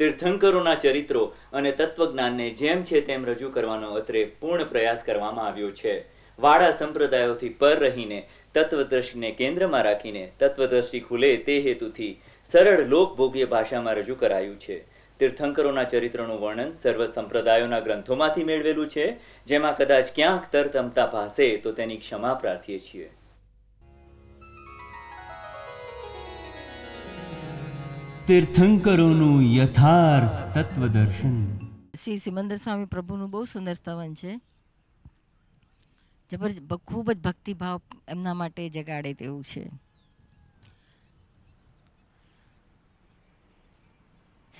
તીર્થંકરોના ચરિત્રો અને તત્વજ્ઞાનને જેમ છે તેમ રજૂ કરવાનો અત્રે પૂર્ણ પ્રયાસ કરવામાં આવ્યો છે વાડા સંપ્રદાયોથી પર રહીને તત્વદ્રષ્ટિને કેન્દ્રમાં રાખીને તત્વદ્રષ્ટિ ખુલે તે હેતુથી સરળ લોકભોગ્ય ભાષામાં રજૂ કરાયું છે તીર્થંકરોના ચરિત્રનું વર્ણન સર્વ સંપ્રદાયોના ગ્રંથોમાંથી મેળવેલું છે જેમાં કદાચ ક્યાંક તરતમતા ભાસે તો તેની ક્ષમા પ્રાર્થીએ છીએ તીર્થંકરોનું યથાર્થ તત્વ દર્શન શ્રી સિમંદર સ્વામી પ્રભુનું બહુ સુંદર સ્તવન છે જબર ખૂબ જ ભક્તિભાવ એમના માટે જગાડે તેવું છે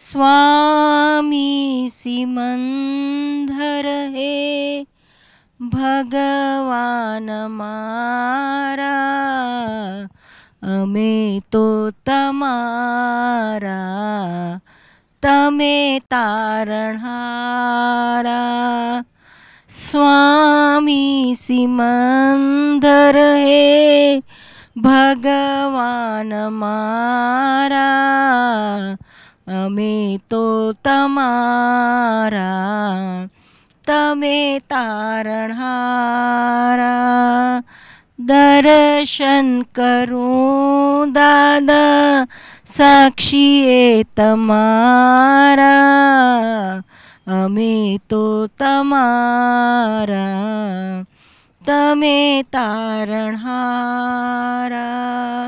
સ્વામી સિમંદર હે ભગવાન મારા અમે તો તમારા તમે તારણહારા સ્વામી સિમંદર હે ભગવાન મારા અમે તો તમારા તમે તારણહારા દર્શન કરું દાદા સાક્ષીએ તમારા અમે તો તમારા તમે તારણહારા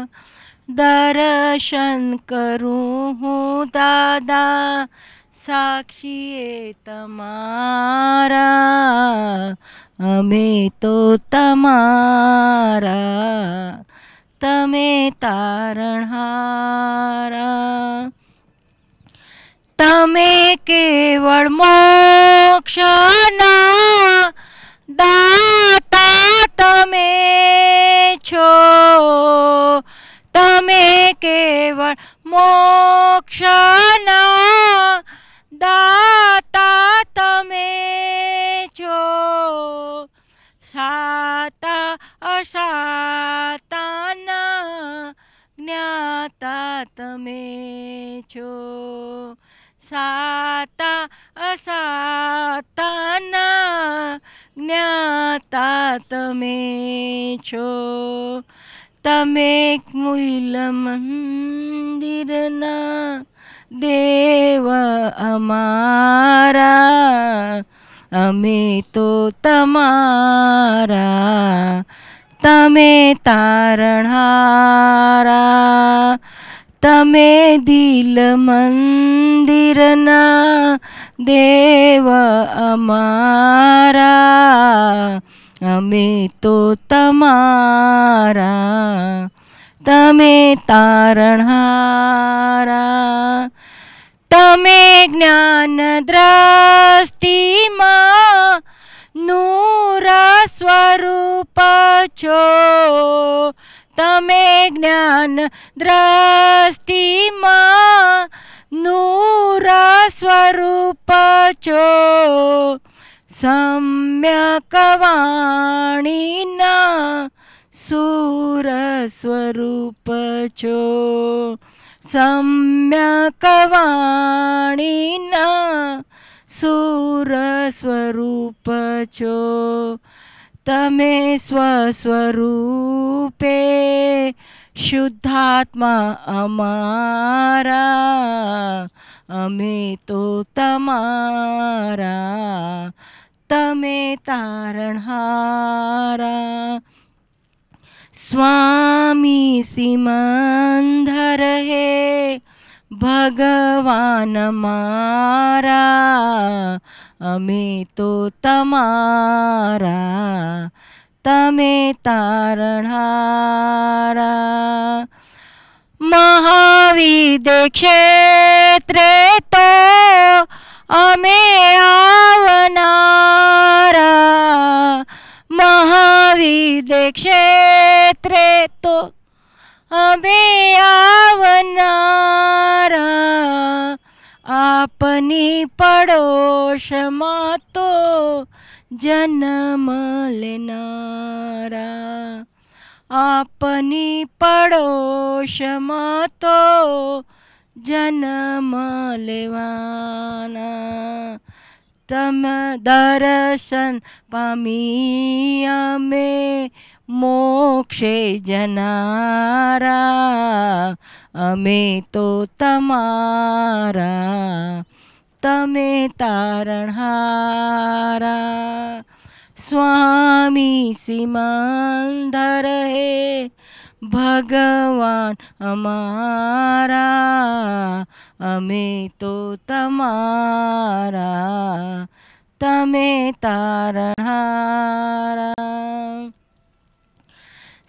દર્શન કરું હું દાદા સાક્ષીએ તમારા અમે તો તમારા તમે તારણહારા તમે કેવળ મોક્ષના દાતા તમે છો તમે કેવળ મોક્ષના દાતા તમે સાતા અસાતાના જ્ઞાતા તમે છો સાતા અસાતાના જ્ઞાતા તમે છો તમે મૂલ મંદિરના દેવ અમારા અમે તો તમારા તમે તારણહારા તમે દિલ મંદિરના દેવ અમારા અમે તો તમારા તમે તારણહારા તમે જ્ઞાન દ્રષ્ટિમાં નૂર સ્વરૂપ છો તમે જ્ઞાન દ્રષ્ટિમાં નૂર સ્વરૂપ છો સમ્યક વાણીના સુર સ્વરૂપ છો સમ્યકવાણીના સુર સ્વરૂપ છો તમે સ્વસ્વરૂપે શુદ્ધાત્મા અમારા અમે તો તમારા તમે તારણહારા સ્વામી સિમંધર ભગવાન મારા અમે તો તમારા તમે તારણહારા મહાવિદ ક્ષેત્રે તો અમે આવનારા મહાવિદ ક્ષેત્રે તો હવે આવનારા આપની પડોશમાં તો જન્મ લેનારા આપની પડોશમાં તો જન્મ લેવાના તમ દર્શન પામી અમે મોક્ષે જનારા અમે તો તમારા તમે તારણહારા સ્વામી સિમંદર હે ભગવાન અમારા અમે તો તમારા તમે તારણહારા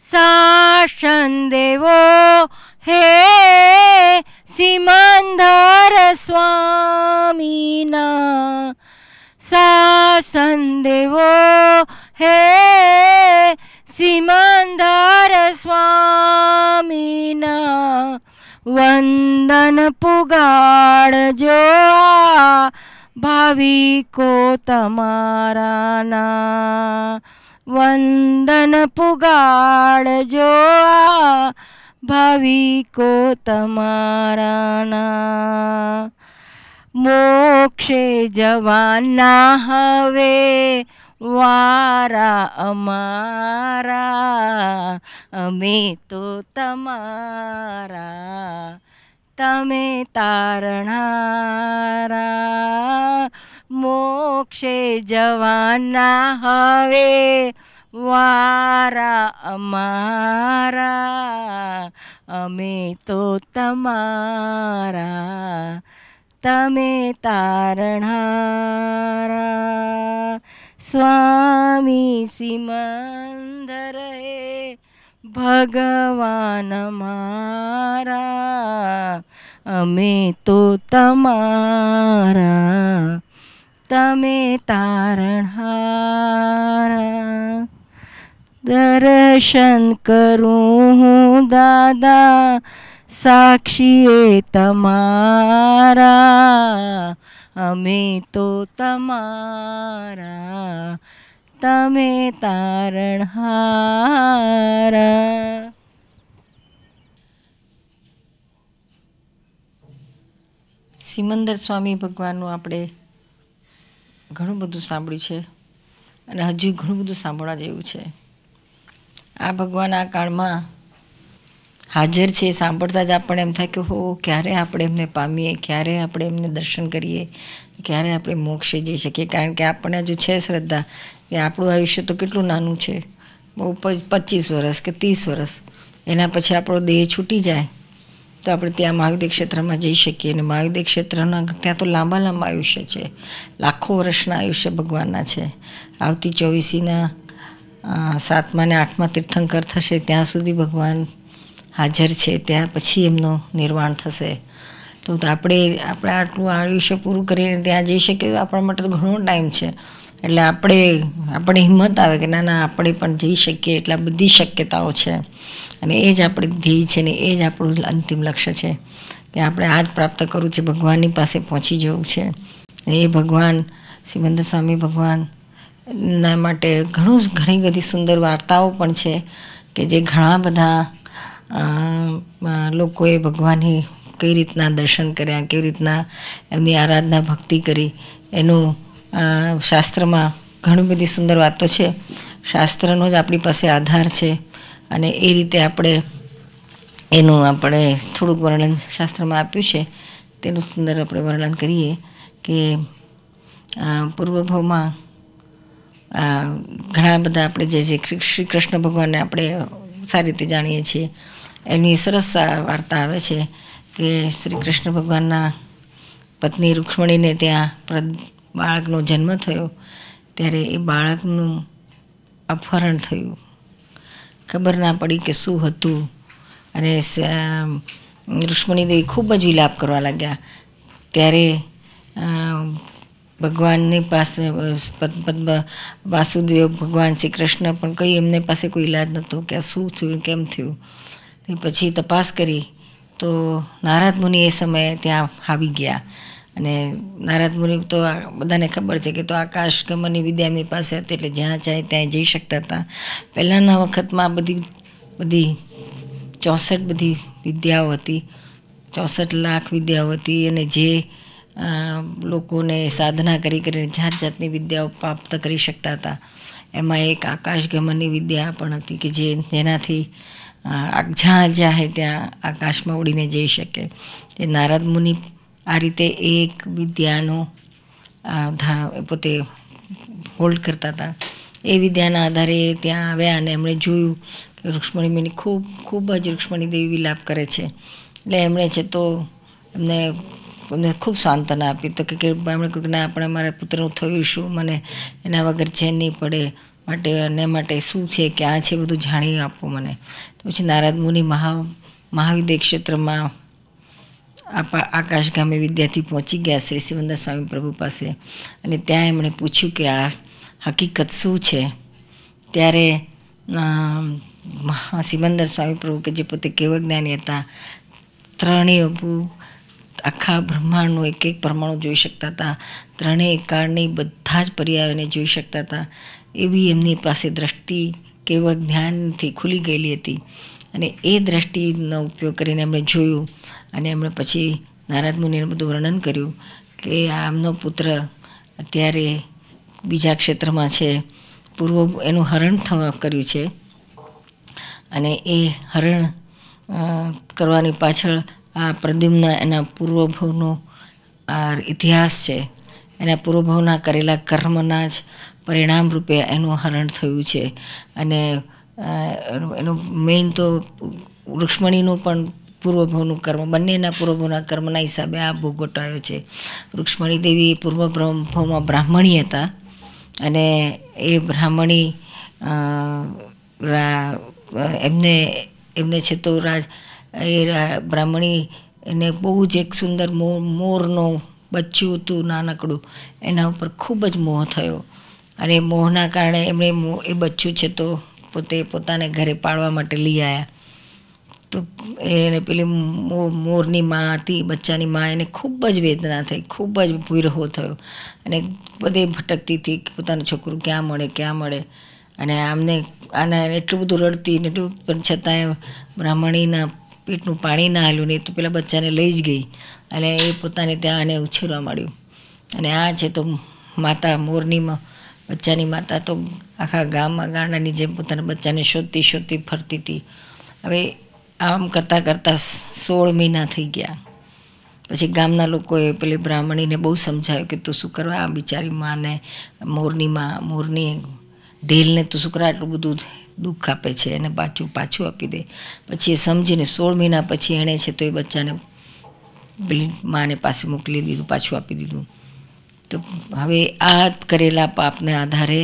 શાસન દેવો હે સિમંદર સ્વામીના શાસન દેવો હે સિમંદર શંકર સ્વામીના વંદન પુગાડજો ભાવિકો તમારાના વંદન પુગાડજો ભાવિકો તમારાના મોક્ષે જવાના હવે વારા અમારા અમે તો તમારા તમે તારણારા મોક્ષે જવાના હવે વારા અમારા અમે તો તમારા તમે તારણારા સ્વામી સિમંદર ભગવાન મારા અમે તો તમારા તમે તારણ હારા દર્શન કરું હું દાદા સાક્ષીએ તમારા અમે તો તમારા તમે તારણ તારણહારા સિમંદર સ્વામી ભગવાનનું આપણે ઘણું બધું સાંભળ્યું છે અને હજુ ઘણું બધું સાંભળવા જેવું છે આ ભગવાન આ કાળમાં હાજર છે સાંભળતા જ આપણને એમ થાય કે હો ક્યારે આપણે એમને પામીએ ક્યારે આપણે એમને દર્શન કરીએ ક્યારે આપણે મોક્ષે જઈ શકીએ કારણ કે આપણને હજુ છે શ્રદ્ધા કે આપણું આયુષ્ય તો કેટલું નાનું છે બહુ પચીસ વરસ કે ત્રીસ વર્ષ એના પછી આપણો દેહ છૂટી જાય તો આપણે ત્યાં મહાવિદ્ય ક્ષેત્રમાં જઈ શકીએ અને મહાવિદ્ય ક્ષેત્રના ત્યાં તો લાંબા લાંબા આયુષ્ય છે લાખો વર્ષના આયુષ્ય ભગવાનના છે આવતી ચોવીસીના સાતમા ને આઠમા તીર્થંકર થશે ત્યાં સુધી ભગવાન હાજર છે ત્યાં પછી એમનું નિર્વાણ થશે તો આપણે આપણે આટલું આયુષ્ય પૂરું કરીને ત્યાં જઈ શકીએ આપણા માટે તો ઘણો ટાઈમ છે એટલે આપણે આપણે હિંમત આવે કે ના ના આપણે પણ જઈ શકીએ એટલા બધી શક્યતાઓ છે અને એ જ આપણે ધ્યેય છે ને એ જ આપણું અંતિમ લક્ષ્ય છે કે આપણે આ જ પ્રાપ્ત કરવું છે ભગવાનની પાસે પહોંચી જવું છે એ ભગવાન શ્રીમંદ સ્વામી ભગવાન ના માટે ઘણું ઘણી બધી સુંદર વાર્તાઓ પણ છે કે જે ઘણા બધા લોકોએ ભગવાનની કઈ રીતના દર્શન કર્યા કેવી રીતના એમની આરાધના ભક્તિ કરી એનું શાસ્ત્રમાં ઘણી બધી સુંદર વાતો છે શાસ્ત્રનો જ આપણી પાસે આધાર છે અને એ રીતે આપણે એનું આપણે થોડુંક વર્ણન શાસ્ત્રમાં આપ્યું છે તેનું સુંદર આપણે વર્ણન કરીએ કે પૂર્વભાવમાં ઘણા બધા આપણે જે જે શ્રી કૃષ્ણ ભગવાનને આપણે સારી રીતે જાણીએ છીએ એની સરસ વાર્તા આવે છે કે શ્રી કૃષ્ણ ભગવાનના પત્ની રુક્ષ્મણીને ત્યાં બાળકનો જન્મ થયો ત્યારે એ બાળકનું અપહરણ થયું ખબર ના પડી કે શું હતું અને રુક્ષ્મણીદેવી ખૂબ જ વિલાપ કરવા લાગ્યા ત્યારે ભગવાનની પાસે વાસુદેવ ભગવાન શ્રી કૃષ્ણ પણ કંઈ એમને પાસે કોઈ ઈલાજ નહોતો કે શું થયું કેમ થયું એ પછી તપાસ કરી તો નારદ મુનિ એ સમયે ત્યાં આવી ગયા અને નારદ મુનિ તો બધાને ખબર છે કે તો આકાશ ગમનની વિદ્યા એમની પાસે હતી એટલે જ્યાં ચાહે ત્યાં જઈ શકતા હતા પહેલાંના વખતમાં બધી બધી ચોસઠ બધી વિદ્યાઓ હતી ચોસઠ લાખ વિદ્યાઓ હતી અને જે લોકોને સાધના કરી કરીને જાત જાતની વિદ્યાઓ પ્રાપ્ત કરી શકતા હતા એમાં એક આકાશગમનની વિદ્યા પણ હતી કે જે જેનાથી આ જ્યાં ચાહે ત્યાં આકાશમાં ઉડીને જઈ શકે તે નારદ મુનિ આ રીતે એક વિદ્યાનો પોતે હોલ્ડ કરતા હતા એ વિદ્યાના આધારે ત્યાં આવ્યા અને એમણે જોયું કે રૂક્ષ્મણી મુનિ ખૂબ ખૂબ જ રુક્ષ્મણી દેવી વિલાપ કરે છે એટલે એમણે છે તો એમને મને ખૂબ સાંત્વના આપી તો કે એમણે કહ્યું કે ના આપણે મારા પુત્રનું થયું શું મને એના વગર ચેન નહીં પડે માટે એને માટે શું છે ક્યાં છે બધું જાણી આપો મને તો પછી નારદ મુનિ મહા મહાવિદ્ય ક્ષેત્રમાં આકાશગામે વિદ્યાર્થી પહોંચી ગયા શ્રી શિવંદર સ્વામી પ્રભુ પાસે અને ત્યાં એમણે પૂછ્યું કે આ હકીકત શું છે ત્યારે સિમંદર સ્વામી પ્રભુ કે જે પોતે કેવ જ્ઞાની હતા ત્રણેય અબુ આખા બ્રહ્માંડનું એક એક પરમાણુ જોઈ શકતા હતા ત્રણેય કાળની બધા જ પર્યાયોને જોઈ શકતા હતા એવી એમની પાસે દ્રષ્ટિ કેવળ જ્ઞાનથી ખુલી ગયેલી હતી અને એ દ્રષ્ટિનો ઉપયોગ કરીને એમણે જોયું અને એમણે પછી નારાદ મુનિને બધું વર્ણન કર્યું કે આમનો પુત્ર અત્યારે બીજા ક્ષેત્રમાં છે પૂર્વ એનું હરણ થવા કર્યું છે અને એ હરણ કરવાની પાછળ આ પ્રદ્યુમના એના પૂર્વભવનો આ ઇતિહાસ છે એના પૂર્વભવના કરેલા કર્મના જ પરિણામ રૂપે એનું હરણ થયું છે અને એનું મેઇન તો રુક્ષ્મણીનું પણ પૂર્વભવનું કર્મ બંનેના પૂર્વભવના કર્મના હિસાબે આ ભોગવટાયો છે વૃક્ષમણી દેવી પૂર્વ ભવમાં બ્રાહ્મણી હતા અને એ બ્રાહ્મણી એમને એમને છે તો રાજ એ બ્રાહ્મણી એને બહુ જ એક સુંદર મોર મોરનું બચ્ચું હતું નાનકડું એના ઉપર ખૂબ જ મોહ થયો અને મોહના કારણે એમણે એ બચ્ચું છે તો પોતે પોતાને ઘરે પાળવા માટે લઈ આવ્યા તો એને પેલી મોરની મા હતી બચ્ચાની મા એને ખૂબ જ વેદના થઈ ખૂબ જ વિરહો થયો અને બધે ભટકતી હતી કે પોતાનું છોકરું ક્યાં મળે ક્યાં મળે અને આમને આને એટલું બધું રડતી ને એટલું પણ છતાંય બ્રાહ્મણીના પેટનું પાણી ના હાલ્યું ને તો પેલા બચ્ચાને લઈ જ ગઈ અને એ પોતાને ત્યાં આને ઉછેરવા માંડ્યું અને આ છે તો માતા મોરનીમાં બચ્ચાની માતા તો આખા ગામમાં ગાણાની જેમ પોતાના બચ્ચાને શોધતી શોધતી ફરતી હતી હવે આમ કરતાં કરતાં સોળ મહિના થઈ ગયા પછી ગામના લોકોએ પેલી બ્રાહ્મણીને બહુ સમજાવ્યું કે તું શું કરવા આ બિચારી માને મોરની માં મોરની ઢીલને તું શુકરા આટલું બધું દુઃખ આપે છે એને પાછું પાછું આપી દે પછી એ સમજીને સોળ મહિના પછી એણે છે તો એ બચ્ચાને પેલી માને પાસે મોકલી દીધું પાછું આપી દીધું તો હવે આ કરેલા પાપને આધારે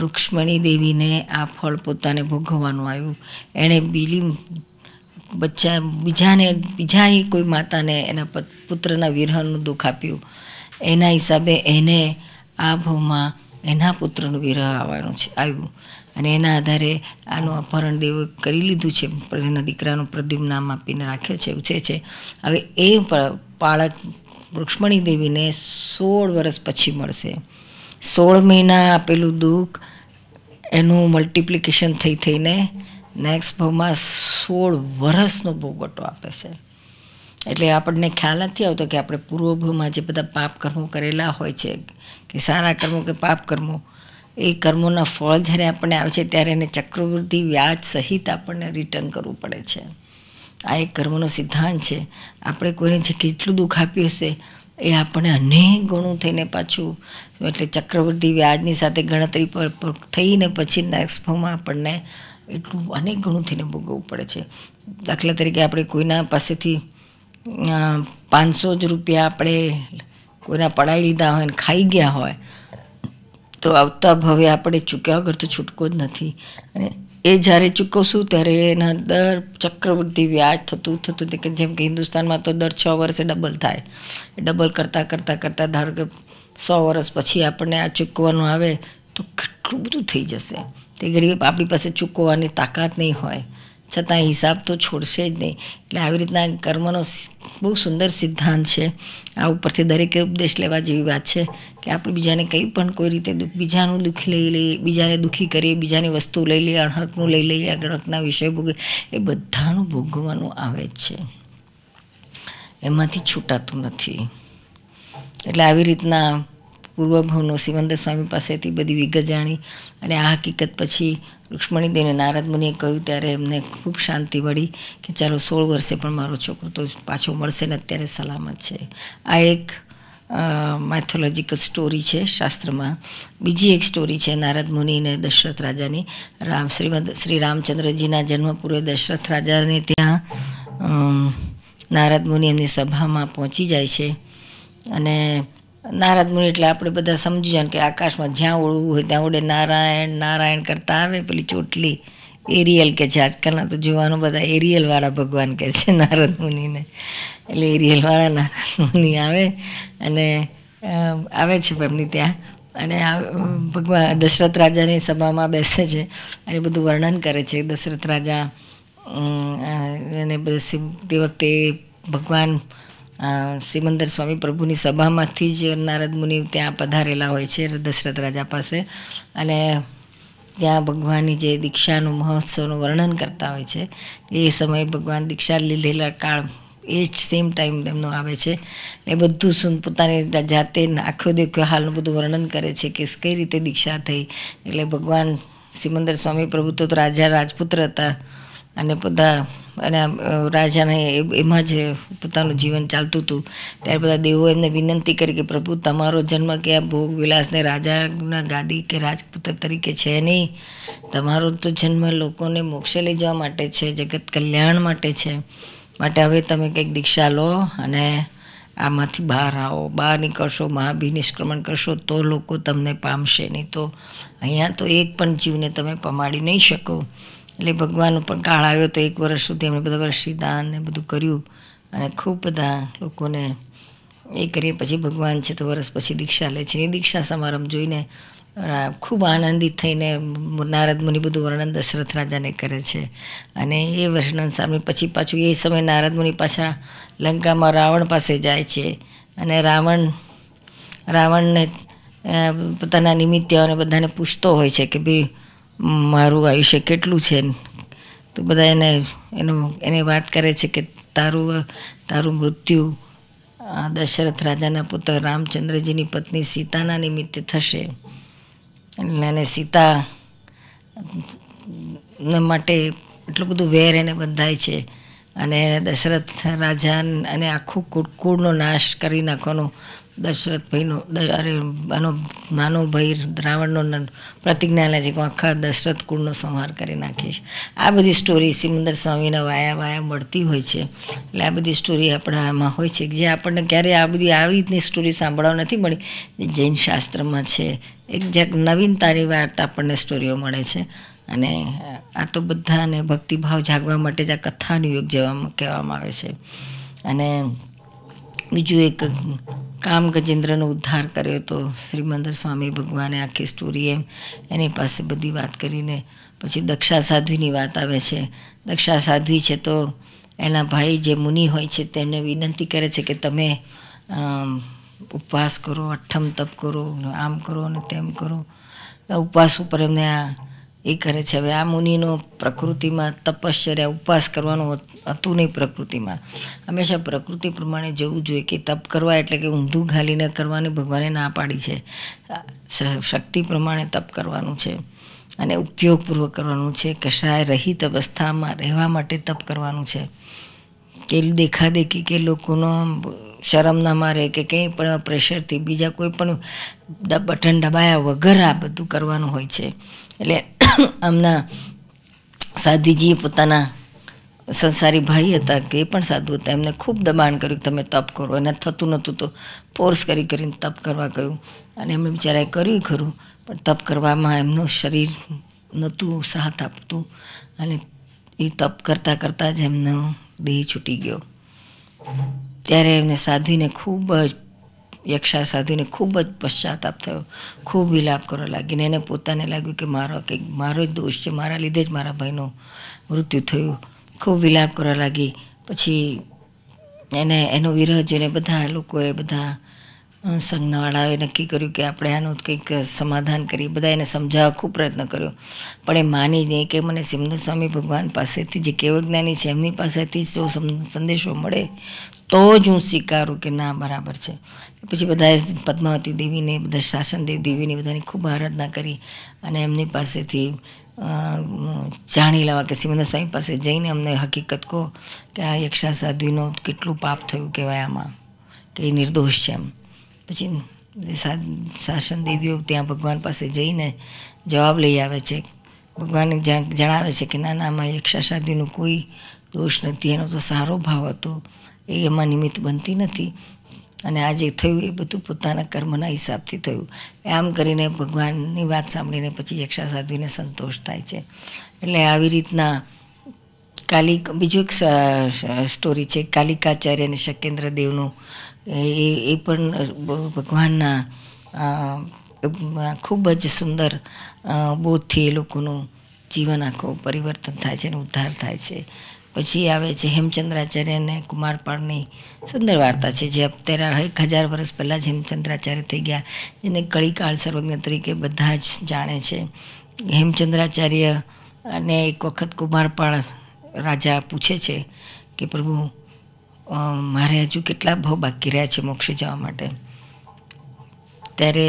રુક્ષ્મણી દેવીને આ ફળ પોતાને ભોગવવાનું આવ્યું એણે બીલી બચ્ચા બીજાને બીજાની કોઈ માતાને એના પુત્રના વિરહનું દુઃખ આપ્યું એના હિસાબે એને આ ભવમાં એના પુત્રનું વિરહ આવવાનું છે આવ્યું અને એના આધારે આનું અપહરણ દેવ કરી લીધું છે એના દીકરાનું પ્રદ્યુમ નામ આપીને રાખ્યો છે ઉછે છે હવે એ બાળક રૂક્ષ્મણી દેવીને સોળ વર્ષ પછી મળશે સોળ મહિના આપેલું દુઃખ એનું મલ્ટિપ્લિકેશન થઈ થઈને નેક્સ્ટ ભાવમાં સોળ વર્ષનો ભોગવટો આપે છે એટલે આપણને ખ્યાલ નથી આવતો કે આપણે પૂર્વભૂમાં જે બધા પાપ કર્મો કરેલા હોય છે કે સારા કર્મો કે પાપ કર્મો એ કર્મોના ફળ જ્યારે આપણને આવે છે ત્યારે એને ચક્રવૃદ્ધિ વ્યાજ સહિત આપણને રિટર્ન કરવું પડે છે આ એક કર્મનો સિદ્ધાંત છે આપણે કોઈને જે કેટલું દુઃખ આપ્યું હશે એ આપણને અનેક ગણું થઈને પાછું એટલે ચક્રવૃદ્ધિ વ્યાજની સાથે ગણતરી પર થઈને પછી નેક્સ્ટ ફોમાં આપણને એટલું અનેક ગણું થઈને ભોગવવું પડે છે દાખલા તરીકે આપણે કોઈના પાસેથી પાંચસો જ રૂપિયા આપણે કોઈના પડાવી લીધા હોય ને ખાઈ ગયા હોય તો આવતા ભાવે આપણે ચૂક્યા વગર તો છૂટકો જ નથી અને એ જ્યારે ચૂકવશું ત્યારે એના દર ચક્રવૃદ્ધિ વ્યાજ થતું થતું કે જેમ કે હિન્દુસ્તાનમાં તો દર છ વર્ષે ડબલ થાય ડબલ કરતાં કરતાં કરતાં ધારો કે સો વર્ષ પછી આપણને આ ચૂકવાનું આવે તો કેટલું બધું થઈ જશે તે ઘડી આપણી પાસે ચૂકવવાની તાકાત નહીં હોય છતાં હિસાબ તો છોડશે જ નહીં એટલે આવી રીતના કર્મનો બહુ સુંદર સિદ્ધાંત છે આ ઉપરથી દરેકે ઉપદેશ લેવા જેવી વાત છે કે આપણે બીજાને કંઈ પણ કોઈ રીતે બીજાનું દુઃખી લઈ લઈએ બીજાને દુઃખી કરીએ બીજાની વસ્તુ લઈ લઈએ અણહકનું લઈ લઈએ અગણકના વિષય ભોગવે એ બધાનું ભોગવવાનું આવે જ છે એમાંથી છૂટાતું નથી એટલે આવી રીતના પૂર્વભવનો સિમંદર સ્વામી પાસેથી બધી વિગત જાણી અને આ હકીકત પછી રુક્ષ્મણીદેવીને નારદ મુનિએ કહ્યું ત્યારે એમને ખૂબ શાંતિ વળી કે ચાલો સોળ વર્ષે પણ મારો છોકરો તો પાછો મળશે ને અત્યારે સલામત છે આ એક માથોલોજિકલ સ્ટોરી છે શાસ્ત્રમાં બીજી એક સ્ટોરી છે નારદ મુનિ અને દશરથ રાજાની રામ શ્રીમદ શ્રી રામચંદ્રજીના જન્મ પૂર્વે દશરથ રાજાને ત્યાં નારદ મુનિ એમની સભામાં પહોંચી જાય છે અને નારદ મુનિ એટલે આપણે બધા સમજી જાય કે આકાશમાં જ્યાં ઓળવું હોય ત્યાં ઓળે નારાયણ નારાયણ કરતા આવે પેલી ચોટલી એરિયલ કે છે આજકાલના તો જોવાનું બધા એરિયલવાળા ભગવાન કહે છે નારદ મુનિને એટલે એરિયલવાળા નારદ મુનિ આવે અને આવે છે એમની ત્યાં અને આ ભગવાન દશરથ રાજાની સભામાં બેસે છે અને બધું વર્ણન કરે છે દશરથ રાજા અને તે વખતે ભગવાન સિમંદર સ્વામી પ્રભુની સભામાંથી જ નારદ મુનિ ત્યાં પધારેલા હોય છે દશરથ રાજા પાસે અને ત્યાં ભગવાનની જે દીક્ષાનું મહોત્સવનું વર્ણન કરતા હોય છે એ સમયે ભગવાન દીક્ષા લીધેલા કાળ એ જ સેમ ટાઈમ તેમનો આવે છે એ બધું સુન પોતાની જાતે આખો દેખ્યો હાલનું બધું વર્ણન કરે છે કે કઈ રીતે દીક્ષા થઈ એટલે ભગવાન સિમંદર સ્વામી પ્રભુ તો રાજા રાજપુત્ર હતા અને બધા અને રાજાને એમાં જ પોતાનું જીવન ચાલતું હતું ત્યારે બધા દેવો એમને વિનંતી કરી કે પ્રભુ તમારો જન્મ કે આ ભોગ વિલાસને રાજાના ગાદી કે રાજપુત્ર તરીકે છે નહીં તમારો તો જન્મ લોકોને મોક્ષે લઈ જવા માટે છે જગત કલ્યાણ માટે છે માટે હવે તમે કંઈક દીક્ષા લો અને આમાંથી બહાર આવો બહાર નીકળશો મહાભિનિષ્ક્રમણ કરશો તો લોકો તમને પામશે નહીં તો અહીંયા તો એક પણ જીવને તમે પમાડી નહીં શકો એટલે ભગવાનનો પણ કાળ આવ્યો તો એક વર્ષ સુધી અમે બધા વર્ષીદાન ને બધું કર્યું અને ખૂબ બધા લોકોને એ કરીને પછી ભગવાન છે તો વર્ષ પછી દીક્ષા લે છે એ દીક્ષા સમારંભ જોઈને ખૂબ આનંદિત થઈને નારદ મુનિ બધું વર્ણન દશરથ રાજાને કરે છે અને એ વર્ણન સામે પછી પાછું એ સમયે નારદ મુનિ પાછા લંકામાં રાવણ પાસે જાય છે અને રાવણ રાવણને પોતાના નિમિત્તે અને બધાને પૂછતો હોય છે કે ભાઈ મારું આયુષ્ય કેટલું છે તો બધા એને એનું એને વાત કરે છે કે તારું તારું મૃત્યુ આ દશરથ રાજાના પુત્ર રામચંદ્રજીની પત્ની સીતાના નિમિત્તે થશે અને એને સીતા માટે એટલું બધું વેર એને બંધાય છે અને દશરથ રાજા અને આખું કુળનો નાશ કરી નાખવાનું દશરથભાઈનો અરે આનો નાનો ભાઈ રાવણનો પ્રતિજ્ઞા લે છે કે આખા દશરથ કુળનો સંહાર કરી નાખીશ આ બધી સ્ટોરી સિમંદર સ્વામીના વાયા વાયા મળતી હોય છે એટલે આ બધી સ્ટોરી આપણા આમાં હોય છે જે આપણને ક્યારેય આ બધી આવી રીતની સ્ટોરી સાંભળવા નથી મળી જૈન શાસ્ત્રમાં છે એક જાક નવીનતાની વાર્તા આપણને સ્ટોરીઓ મળે છે અને આ તો બધાને ભક્તિભાવ જાગવા માટે જ આ કથાનું યોગ જેવામાં કહેવામાં આવે છે અને બીજું એક કામ ગજેન્દ્રનો ઉદ્ધાર કર્યો તો શ્રીમંદર સ્વામી ભગવાને આખી સ્ટોરી એમ એની પાસે બધી વાત કરીને પછી દક્ષા સાધ્વીની વાત આવે છે દક્ષા સાધ્વી છે તો એના ભાઈ જે મુનિ હોય છે તેમને વિનંતી કરે છે કે તમે ઉપવાસ કરો અઠ્ઠમ તપ કરો આમ કરો અને તેમ કરો ઉપવાસ ઉપર એમને આ એ કરે છે હવે આ મુનિનો પ્રકૃતિમાં તપશ્ચર્યા ઉપવાસ કરવાનું હતું નહીં પ્રકૃતિમાં હંમેશા પ્રકૃતિ પ્રમાણે જવું જોઈએ કે તપ કરવા એટલે કે ઊંધું ઘાલીને કરવાની ભગવાને ના પાડી છે શક્તિ પ્રમાણે તપ કરવાનું છે અને ઉપયોગપૂર્વક કરવાનું છે કશાય રહિત અવસ્થામાં રહેવા માટે તપ કરવાનું છે કે દેખાદેખી કે લોકોનો શરમ ના મારે કે કંઈ પણ પ્રેશરથી બીજા કોઈ પણ બટન દબાયા વગર આ બધું કરવાનું હોય છે એટલે આમના સાધ્વીજીએ પોતાના સંસારી ભાઈ હતા કે એ પણ સાધુ હતા એમને ખૂબ દબાણ કર્યું કે તમે તપ કરો એને થતું નહોતું તો ફોર્સ કરી કરીને તપ કરવા કહ્યું અને એમણે બિચારાએ કર્યું ખરું પણ તપ કરવામાં એમનું શરીર નહોતું સાથ આપતું અને એ તપ કરતાં કરતાં જ એમનો દેહ છૂટી ગયો ત્યારે એમને સાધ્વીને ખૂબ જ યક્ષા સાધુને ખૂબ જ પશ્ચાતાપ થયો ખૂબ વિલાપ કરવા લાગીને એને પોતાને લાગ્યું કે મારો કે મારો જ દોષ છે મારા લીધે જ મારા ભાઈનું મૃત્યુ થયું ખૂબ વિલાપ કરવા લાગી પછી એને એનો વિરહ જોઈને બધા લોકોએ બધા સંઘનાવાળાઓએ નક્કી કર્યું કે આપણે આનું કંઈક સમાધાન કરીએ બધા એને સમજાવવા ખૂબ પ્રયત્ન કર્યો પણ એ માની જ નહીં કે મને સિમંદર સ્વામી ભગવાન પાસેથી જે કેવ જ્ઞાની છે એમની પાસેથી જ જો સંદેશો મળે તો જ હું સ્વીકારું કે ના બરાબર છે પછી બધાએ પદ્માવતી દેવીને બધા શાસનદેવ દેવીની બધાની ખૂબ આરાધના કરી અને એમની પાસેથી જાણી લેવા કે સિમંદર સ્વામી પાસે જઈને અમને હકીકત કહો કે આ યક્ષા સાધ્વીનો કેટલું પાપ થયું કહેવાય આમાં કે એ નિર્દોષ છે એમ પછી શાસન દેવીઓ ત્યાં ભગવાન પાસે જઈને જવાબ લઈ આવે છે ભગવાન જણાવે છે કે ના ના યક્ષા યક્ષાશાદીનો કોઈ દોષ નથી એનો તો સારો ભાવ હતો એ એમાં નિમિત્ત બનતી નથી અને આજે થયું એ બધું પોતાના કર્મના હિસાબથી થયું આમ કરીને ભગવાનની વાત સાંભળીને પછી યક્ષા સાધ્વીને સંતોષ થાય છે એટલે આવી રીતના કાલિક બીજું એક સ્ટોરી છે કાલિકાચાર્ય અને શકેન્દ્ર દેવનું એ એ પણ ભગવાનના ખૂબ જ સુંદર બોધથી એ લોકોનું જીવન આખું પરિવર્તન થાય છે અને ઉદ્ધાર થાય છે પછી આવે છે હેમચંદ્રાચાર્ય અને કુમારપાળની સુંદર વાર્તા છે જે અત્યારે એક હજાર વર્ષ પહેલાં જ હેમચંદ્રાચાર્ય થઈ ગયા જેને કળીકાળ સર્વજ્ઞ તરીકે બધા જ જાણે છે હેમચંદ્રાચાર્ય અને એક વખત કુમારપાળ રાજા પૂછે છે કે પ્રભુ મારે હજુ કેટલા ભાવ બાકી રહ્યા છે મોક્ષ જવા માટે ત્યારે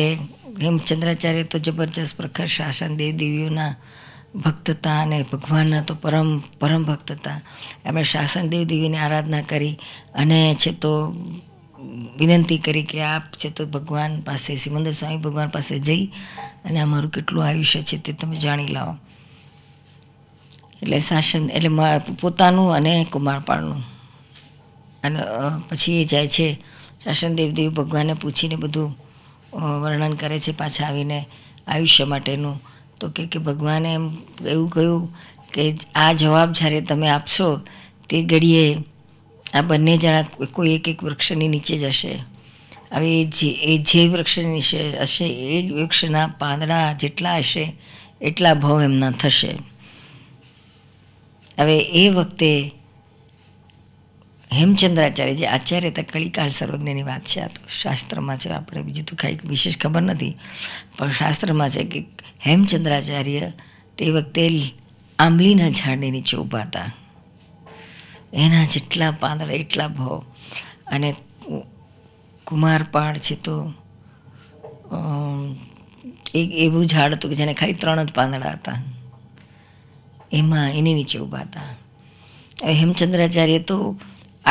હેમચંદ્રાચાર્ય તો જબરજસ્ત પ્રખર શાસન દેવદેવીઓના ભક્ત હતા અને ભગવાનના તો પરમ પરમ ભક્ત હતા એમણે શાસન દેવ દેવીની આરાધના કરી અને છે તો વિનંતી કરી કે આપ છે તો ભગવાન પાસે સિમંદર સ્વામી ભગવાન પાસે જઈ અને અમારું કેટલું આયુષ્ય છે તે તમે જાણી લાવો એટલે શાસન એટલે પોતાનું અને કુમારપાળનું અને પછી એ જાય છે શાસનદેવદેવ ભગવાનને પૂછીને બધું વર્ણન કરે છે પાછા આવીને આયુષ્ય માટેનું તો કે કે ભગવાને એમ એવું કહ્યું કે આ જવાબ જ્યારે તમે આપશો તે ઘડીએ આ બંને જણા કોઈ એક એક વૃક્ષની નીચે જશે હવે એ જે એ જે વૃક્ષની નીચે હશે એ વૃક્ષના પાંદડા જેટલા હશે એટલા ભાવ એમના થશે હવે એ વખતે હેમચંદ્રાચાર્યજી આચાર્ય તો કળીકાળ સર્વજ્ઞની વાત છે આ તો શાસ્ત્રમાં છે આપણે બીજું તો કાંઈ વિશેષ ખબર નથી પણ શાસ્ત્રમાં છે કે હેમચંદ્રાચાર્ય તે વખતે આંબલીના ઝાડની નીચે ઊભા હતા એના જેટલા પાંદડા એટલા ભો અને કુમારપાળ છે તો એક એવું ઝાડ હતું કે જેને ખાલી ત્રણ જ પાંદડા હતા એમાં એની નીચે ઊભા હતા હેમચંદ્રાચાર્ય તો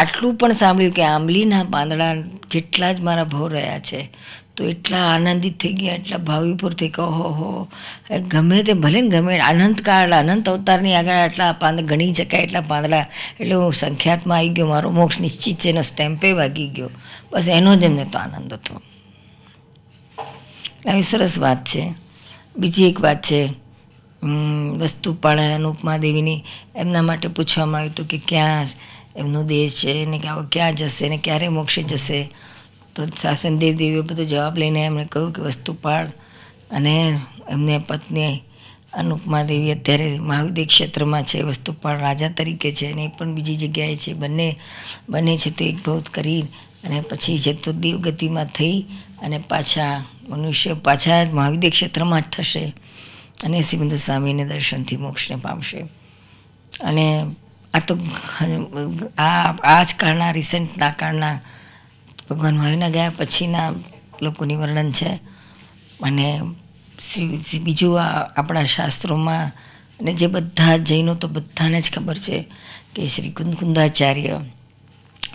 આટલું પણ સાંભળ્યું કે આંબલીના પાંદડા જેટલા જ મારા ભાવ રહ્યા છે તો એટલા આનંદિત થઈ ગયા એટલા ભાવીપૂરથી કહો હો ગમે તે ભલે ને ગમે અનંતકાળ અનંત અવતારની આગળ આટલા પાંદ ગણી શકાય એટલા પાંદડા એટલે હું સંખ્યાતમાં આવી ગયો મારો મોક્ષ નિશ્ચિત છે એનો સ્ટેમ્પે વાગી ગયો બસ એનો જ એમને તો આનંદ હતો આવી સરસ વાત છે બીજી એક વાત છે વસ્તુ પણ અનુપમા દેવીની એમના માટે પૂછવામાં આવ્યું હતું કે ક્યાં એમનો દેશ છે ને કે ક્યાં જશે ને ક્યારે મોક્ષે જશે તો સાસન દેવ દેવદેવીએ બધો જવાબ લઈને એમણે કહ્યું કે વસ્તુ પાળ અને એમને પત્ની અનુપમા દેવી અત્યારે મહાવિદ્ય ક્ષેત્રમાં છે વસ્તુપાળ રાજા તરીકે છે અને એ પણ બીજી જગ્યાએ છે બંને બંને છે તો એકભૂત કરી અને પછી છે તો દેવગતિમાં થઈ અને પાછા મનુષ્ય પાછા મહાવિદ્ય ક્ષેત્રમાં જ થશે અને સિમંદર સ્વામીને દર્શનથી મોક્ષને પામશે અને આ તો આ આજકાળના રિસેન્ટના કાળના ભગવાન મહાવીરના ગયા પછીના લોકોની વર્ણન છે અને બીજું આ આપણા શાસ્ત્રોમાં અને જે બધા જૈનો તો બધાને જ ખબર છે કે શ્રી કુંદાચાર્ય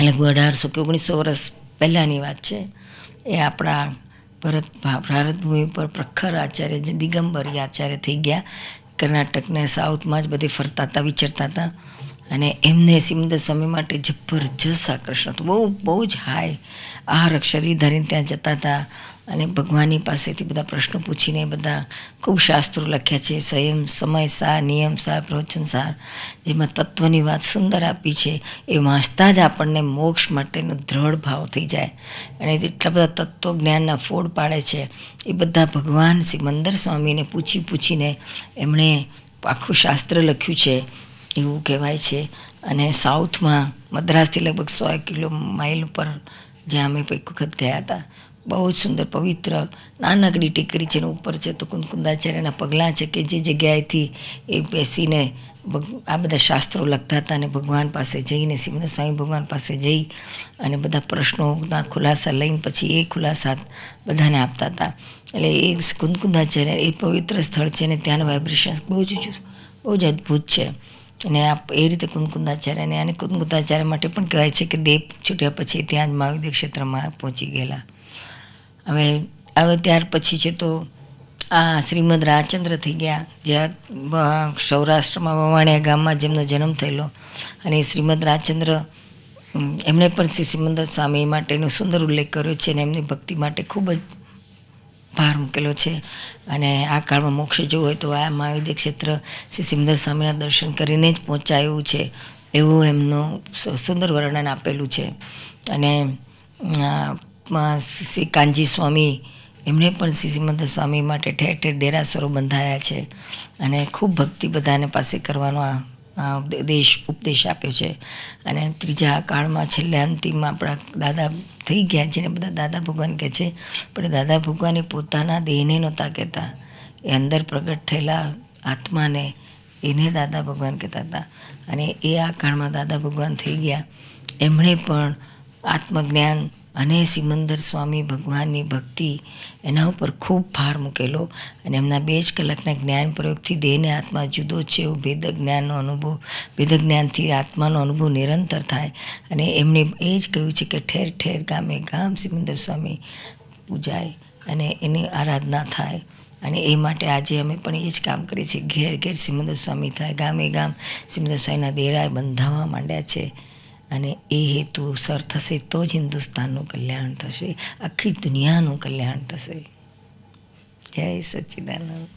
લગભગ અઢારસો કે ઓગણીસો વર્ષ પહેલાંની વાત છે એ આપણા ભરત ભારત ભૂમિ પર પ્રખર આચાર્ય જે દિગંબરી આચાર્ય થઈ ગયા કર્ણાટકને સાઉથમાં જ બધે ફરતા હતા વિચરતા હતા અને એમને સીમંદર સ્વામી માટે જબરજસ્ત આકર્ષણ હતું બહુ બહુ જ હાય આહાર અક્ષરી ધરીને ત્યાં જતા હતા અને ભગવાનની પાસેથી બધા પ્રશ્નો પૂછીને બધા ખૂબ શાસ્ત્રો લખ્યા છે સંયમ સમય સાર નિયમ સાર પ્રવચન સાર જેમાં તત્વની વાત સુંદર આપી છે એ વાંચતા જ આપણને મોક્ષ માટેનો દ્રઢ ભાવ થઈ જાય અને એટલા બધા જ્ઞાનના ફોડ પાડે છે એ બધા ભગવાન સિમંદર સ્વામીને પૂછી પૂછીને એમણે આખું શાસ્ત્ર લખ્યું છે એવું કહેવાય છે અને સાઉથમાં મદ્રાસથી લગભગ સો કિલો માઇલ ઉપર જ્યાં અમે એક વખત ગયા હતા બહુ જ સુંદર પવિત્ર નાનકડી ટેકરી છે ઉપર છે તો કુંદાચાર્યના પગલાં છે કે જે જગ્યાએથી એ બેસીને આ બધા શાસ્ત્રો લખતા હતા અને ભગવાન પાસે જઈને સિમન સ્વામી ભગવાન પાસે જઈ અને બધા પ્રશ્નોના ખુલાસા લઈને પછી એ ખુલાસા બધાને આપતા હતા એટલે એ કુંદકુંદાચાર્ય એ પવિત્ર સ્થળ છે ને ત્યાંના વાઇબ્રેશન્સ બહુ જ બહુ જ અદ્ભુત છે અને આ એ રીતે કુનકુંદાચાર્ય આને કુનકુંદાચાર્ય માટે પણ કહેવાય છે કે દેવ છૂટ્યા પછી ત્યાં જ મહાવિદ્ય ક્ષેત્રમાં પહોંચી ગયેલા હવે હવે ત્યાર પછી છે તો આ શ્રીમદ રાજચંદ્ર થઈ ગયા જ્યાં સૌરાષ્ટ્રમાં વવાણિયા ગામમાં જેમનો જન્મ થયેલો અને શ્રીમદ રાજચંદ્ર એમણે પણ શ્રી શ્રીમંદર સ્વામી માટેનો સુંદર ઉલ્લેખ કર્યો છે અને એમની ભક્તિ માટે ખૂબ જ ભાર મૂકેલો છે અને આ કાળમાં મોક્ષ જો હોય તો આ મહાવિદ્ય ક્ષેત્ર શ્રી સિમદર સ્વામીના દર્શન કરીને જ પહોંચાયું છે એવું એમનું સુંદર વર્ણન આપેલું છે અને શ્રી કાનજી સ્વામી એમણે પણ શ્રી સિમંદર સ્વામી માટે ઠેર ઠેર દેરાસરો બંધાયા છે અને ખૂબ ભક્તિ બધાને પાસે કરવાનો આ દેશ ઉપદેશ આપ્યો છે અને ત્રીજા કાળમાં છેલ્લે અંતિમમાં આપણા દાદા થઈ ગયા જેને બધા દાદા ભગવાન કહે છે પણ દાદા ભગવાને પોતાના દેહને નહોતા કહેતા એ અંદર પ્રગટ થયેલા આત્માને એને દાદા ભગવાન કહેતા હતા અને એ આ કાળમાં દાદા ભગવાન થઈ ગયા એમણે પણ આત્મજ્ઞાન અને સિમંદર સ્વામી ભગવાનની ભક્તિ એના ઉપર ખૂબ ભાર મૂકેલો અને એમના બે જ કલાકના જ્ઞાન પ્રયોગથી દેહને આત્મા જુદો છે એવો ભેદ જ્ઞાનનો અનુભવ ભેદ જ્ઞાનથી આત્માનો અનુભવ નિરંતર થાય અને એમને એ જ કહ્યું છે કે ઠેર ઠેર ગામે ગામ સિમંદર સ્વામી પૂજાય અને એની આરાધના થાય અને એ માટે આજે અમે પણ એ જ કામ કરીએ છીએ ઘેર ઘેર સિમંદર સ્વામી થાય ગામે ગામ સિમંદર સ્વામીના દેરાએ બંધાવવા માંડ્યા છે અને એ હેતુ સર થશે તો જ હિન્દુસ્તાનનું કલ્યાણ થશે આખી દુનિયાનું કલ્યાણ થશે જય સચ્ચિદાનંદ